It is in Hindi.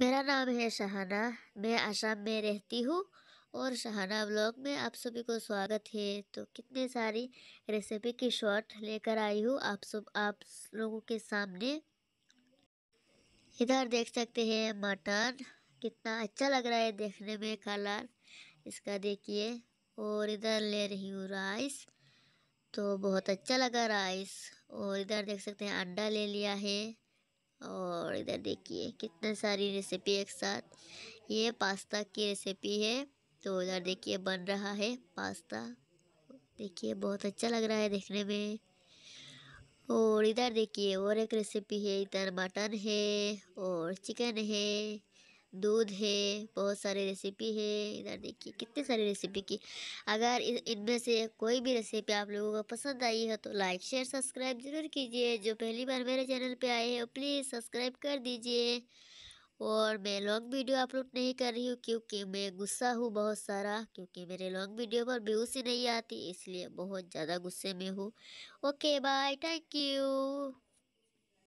मेरा नाम है शहाना मैं आसाम में रहती हूँ और शहाना ब्लॉग में आप सभी को स्वागत है तो कितने सारी रेसिपी की शॉर्ट लेकर आई हूँ आप सब आप लोगों के सामने इधर देख सकते हैं मटन कितना अच्छा लग रहा है देखने में कलर इसका देखिए और इधर ले रही हूँ राइस तो बहुत अच्छा लगा राइस और इधर देख सकते हैं अंडा ले लिया है और इधर देखिए कितने सारी रेसिपी एक साथ ये पास्ता की रेसिपी है तो इधर देखिए बन रहा है पास्ता देखिए बहुत अच्छा लग रहा है देखने में और इधर देखिए और एक रेसिपी है इधर मटन है और चिकन है दूध है बहुत सारी रेसिपी है इधर देखिए कितने सारी रेसिपी की अगर इनमें से कोई भी रेसिपी आप लोगों को पसंद आई है तो लाइक शेयर सब्सक्राइब ज़रूर कीजिए जो पहली बार मेरे चैनल पे आए हैं प्लीज़ सब्सक्राइब कर दीजिए और मैं लॉन्ग वीडियो अपलोड नहीं कर रही हूँ क्योंकि मैं गुस्सा हूँ बहुत सारा क्योंकि मेरे लॉन्ग वीडियो पर व्यूज़ ही नहीं आती इसलिए बहुत ज़्यादा गुस्से में हूँ ओके बाय थैंक यू